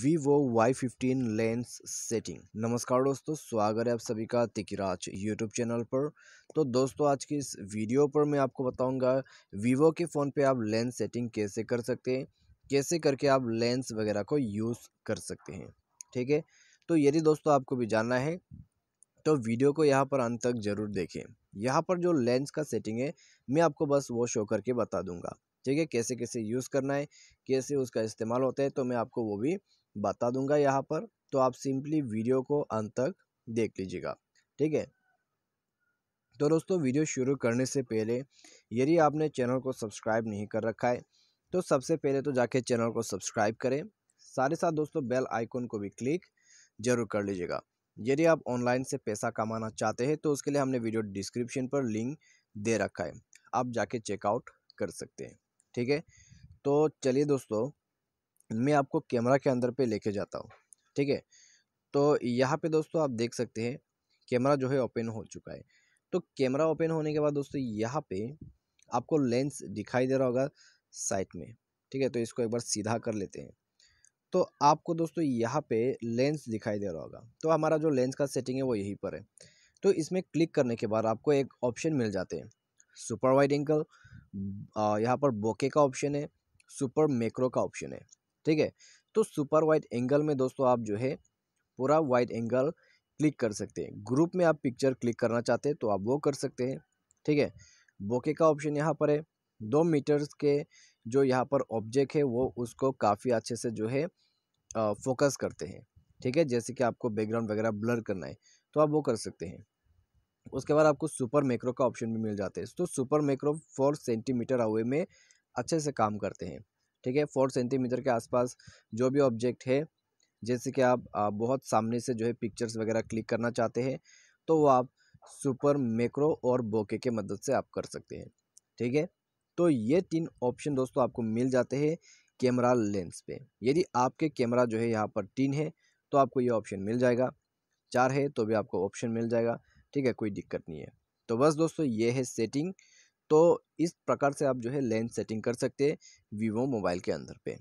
vivo y15 lens setting नमस्कार दोस्तों स्वागत है आप सभी का तिकराज YouTube चैनल पर तो दोस्तों आज की इस वीडियो पर मैं आपको बताऊंगा वीवो के फ़ोन पे आप लेंस सेटिंग कैसे कर सकते हैं कैसे करके आप लेंस वगैरह को यूज़ कर सकते हैं ठीक है तो यदि दोस्तों आपको भी जानना है तो वीडियो को यहाँ पर अंत तक ज़रूर देखें यहाँ पर जो लेंस का सेटिंग है मैं आपको बस वो शो करके बता दूँगा ठीक है कैसे कैसे यूज़ करना है कैसे उसका इस्तेमाल होता है तो मैं आपको वो भी बता दूंगा यहाँ पर तो आप सिंपली वीडियो को अंत तक देख लीजिएगा ठीक है तो दोस्तों वीडियो शुरू करने से पहले यदि आपने चैनल को सब्सक्राइब नहीं कर रखा है तो सबसे पहले तो जाके चैनल को सब्सक्राइब करें साथ ही साथ दोस्तों बेल आइकॉन को भी क्लिक जरूर कर लीजिएगा यदि आप ऑनलाइन से पैसा कमाना चाहते हैं तो उसके लिए हमने वीडियो डिस्क्रिप्शन पर लिंक दे रखा है आप जाके चेकआउट कर सकते हैं ठीक है तो चलिए दोस्तों मैं आपको कैमरा के अंदर पे लेके जाता हूँ ठीक है तो यहाँ पे दोस्तों आप देख सकते हैं कैमरा जो है ओपन हो चुका है तो कैमरा ओपन होने के बाद दोस्तों यहाँ पे आपको लेंस दिखाई दे रहा होगा साइड में ठीक है तो इसको एक बार सीधा कर लेते हैं तो आपको दोस्तों यहाँ पे लेंस दिखाई दे रहा होगा तो हमारा जो लेंस का सेटिंग है वो यहीं पर है तो इसमें क्लिक करने के बाद आपको एक ऑप्शन मिल जाते हैं सुपर वाइड एंगल यहाँ पर बोके का ऑप्शन है सुपर मैक्रो का ऑप्शन है ठीक है तो सुपर वाइड एंगल में दोस्तों आप जो है पूरा वाइड एंगल क्लिक कर सकते हैं ग्रुप में आप पिक्चर क्लिक करना चाहते हैं तो आप वो कर सकते हैं ठीक है बोके का ऑप्शन यहाँ पर है दो मीटर्स के जो यहाँ पर ऑब्जेक्ट है वो उसको काफ़ी अच्छे से जो है फोकस करते हैं ठीक है जैसे कि आपको बैकग्राउंड वगैरह ब्लर करना है तो आप वो कर सकते हैं उसके बाद आपको सुपर मैक्रो का ऑप्शन भी मिल जाता है तो सुपर मैक्रो फोर सेंटीमीटर हवे में अच्छे से काम करते हैं ठीक है फोर सेंटीमीटर के आसपास जो भी ऑब्जेक्ट है जैसे कि आप बहुत सामने से जो है पिक्चर्स वगैरह क्लिक करना चाहते हैं तो वो आप सुपर मैक्रो और बोके के मदद से आप कर सकते हैं ठीक है तो ये तीन ऑप्शन दोस्तों आपको मिल जाते हैं कैमरा लेंस पे यदि आपके कैमरा जो है यहाँ पर तीन है तो आपको ये ऑप्शन मिल जाएगा चार है तो भी आपको ऑप्शन मिल जाएगा ठीक है कोई दिक्कत नहीं है तो बस दोस्तों ये है सेटिंग तो इस प्रकार से आप जो है लेंथ सेटिंग कर सकते हैं वीवो मोबाइल के अंदर पे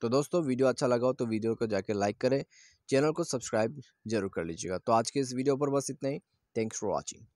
तो दोस्तों वीडियो अच्छा लगा हो तो वीडियो को जाके लाइक करें चैनल को सब्सक्राइब जरूर कर लीजिएगा तो आज के इस वीडियो पर बस इतना ही थैंक्स फॉर वॉचिंग